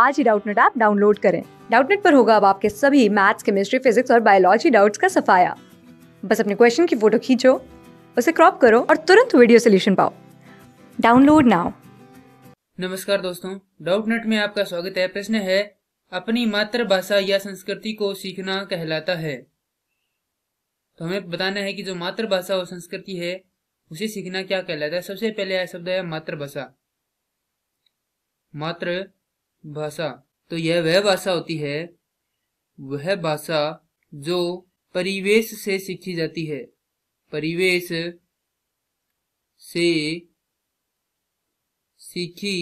आज ही Doubtnut app download करें डाउटनेट पर होगा अब आपके सभी मैथ्स केमिस्ट्री फिजिक्स और बायोलॉजी डाउट्स का सफाया बस अपने क्वेश्चन की फोटो खींचो उसे क्रॉप करो और तुरंत वीडियो सोल्यूशन पाओ डाउनलोड नाउ नमस्कार दोस्तों डाउटनेट में आपका स्वागत है प्रश्न है अपनी मातृभाषा या संस्कृति को सीखना कहलाता है तो हमें बताना है कि जो मातृभाषा और संस्कृति है उसे सीखना क्या कहलाता है सबसे पहले आया शब्द है मातृभाषा मातृ भाषा तो यह वह भाषा होती है वह भाषा जो परिवेश से सीखी जाती है परिवेश से सीखी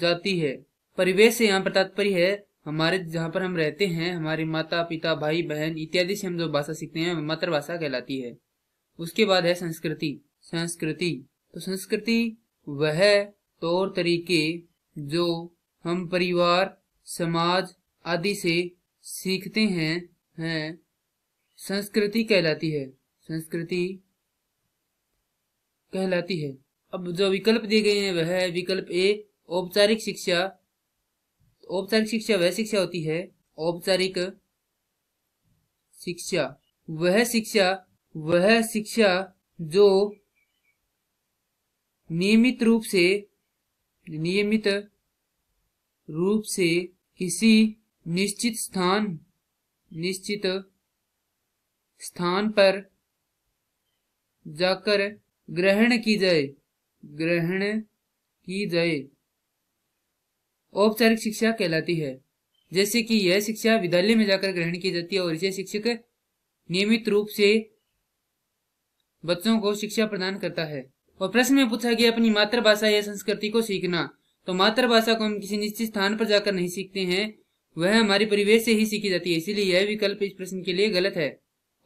जाती है परिवेश से यहाँ पर तात्पर्य है हमारे जहाँ पर हम रहते हैं हमारे माता पिता भाई बहन इत्यादि से हम जो भाषा सीखते हैं मातृभाषा कहलाती है उसके बाद है संस्कृति संस्कृति तो संस्कृति वह तौर तरीके जो हम परिवार समाज आदि से सीखते हैं है संस्कृति कहलाती है संस्कृति कहलाती है अब जो विकल्प दिए गए हैं वह है विकल्प ए औपचारिक शिक्षा औपचारिक शिक्षा वह शिक्षा होती है औपचारिक शिक्षा वह शिक्षा वह शिक्षा जो नियमित रूप से नियमित रूप से किसी निश्चित स्थान निश्चित स्थान पर जाकर ग्रहण की जाए ग्रहण की जाए औपचारिक शिक्षा कहलाती है जैसे कि यह शिक्षा विद्यालय में जाकर ग्रहण की जाती है और इसे शिक्षक नियमित रूप से बच्चों को शिक्षा प्रदान करता है और प्रश्न में पूछा गया अपनी मातृभाषा या संस्कृति को सीखना तो मातृभाषा को हम किसी निश्चित स्थान पर जाकर नहीं सीखते हैं वह हमारे परिवेश से ही सीखी जाती है इसीलिए यह विकल्प इस प्रश्न के लिए गलत है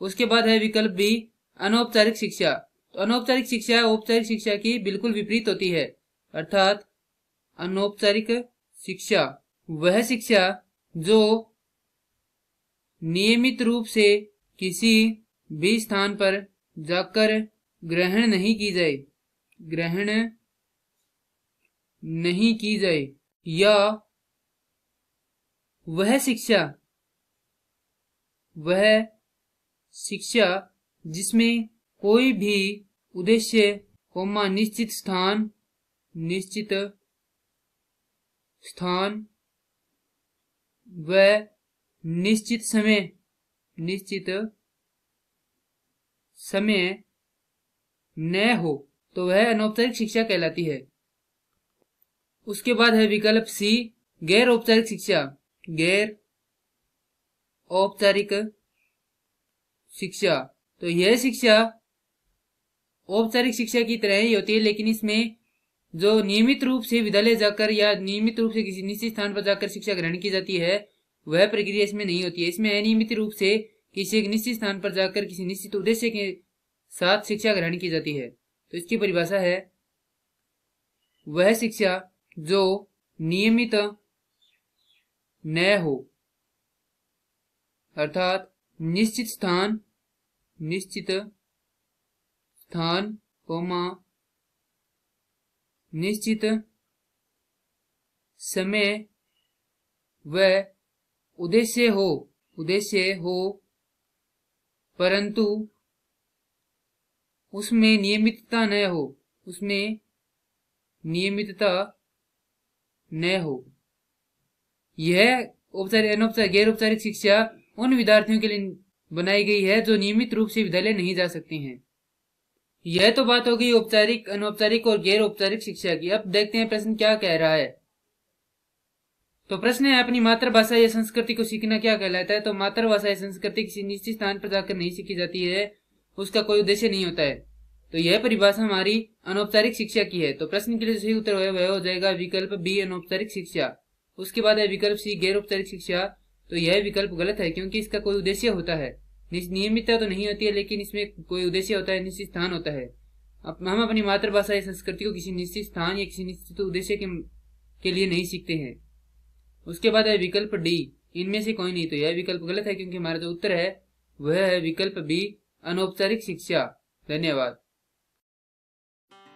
उसके बाद है विकल्प बी अनौपचारिक शिक्षा तो अनौपचारिक शिक्षा औपचारिक शिक्षा की बिल्कुल विपरीत होती है अर्थात अनौपचारिक शिक्षा वह शिक्षा जो नियमित रूप से किसी भी स्थान पर जाकर ग्रहण नहीं की जाए ग्रहण नहीं की जाए या वह शिक्षा वह शिक्षा जिसमें कोई भी उद्देश्य कोमा निश्चित स्थान निश्चित स्थान व निश्चित समय निश्चित समय न हो तो वह अनौपचारिक शिक्षा कहलाती है उसके बाद है विकल्प सी गैर औपचारिक शिक्षा गैर औपचारिक शिक्षा तो यह शिक्षा औपचारिक शिक्षा की तरह ही होती है लेकिन इसमें जो नियमित रूप से विद्यालय जाकर या नियमित रूप से किसी निश्चित स्थान पर जाकर शिक्षा ग्रहण की जाती है वह प्रक्रिया इसमें नहीं होती है इसमें अनियमित रूप से किसी एक निश्चित स्थान पर जाकर किसी निश्चित उद्देश्य के साथ शिक्षा ग्रहण की जाती है तो इसकी परिभाषा है वह शिक्षा जो नियमित न हो अर्थात निश्चित स्थान निश्चित स्थान कोमा निश्चित समय व उद्देश्य हो उद्देश्य हो परंतु उसमें नियमितता न हो उसमें नियमितता न हो यह औपचारिक अनौपचारिक गैर औपचारिक शिक्षा उन विद्यार्थियों के लिए बनाई गई है जो नियमित रूप से विद्यालय नहीं जा सकते हैं यह तो बात हो गई औपचारिक अनौपचारिक और गैर औपचारिक शिक्षा की अब देखते हैं प्रश्न क्या कह रहा है तो प्रश्न है अपनी मातृभाषा या संस्कृति को सीखना क्या कहलाता है तो मातृभाषा या संस्कृति किसी निश्चित स्थान पर जाकर नहीं सीखी जाती है उसका कोई उद्देश्य नहीं होता है तो यह परिभाषा हमारी अनौपचारिक शिक्षा की है तो प्रश्न के लिए सही उत्तर वह हो जाएगा विकल्प बी अनौपचारिक शिक्षा उसके बाद है विकल्प सी गैर औपचारिक शिक्षा तो यह विकल्प गलत है क्योंकि इसका कोई उद्देश्य होता है नियमितता तो नहीं होती है लेकिन इसमें कोई उद्देश्य होता है निश्चित स्थान होता है अब हम अपनी मातृभाषा या संस्कृति को किसी निश्चित स्थान या किसी निश्चित उद्देश्य के, के लिए नहीं सीखते हैं उसके बाद है विकल्प डी इनमें से कोई नहीं तो यह विकल्प गलत है क्योंकि हमारा जो उत्तर है वह है विकल्प बी अनौपचारिक शिक्षा धन्यवाद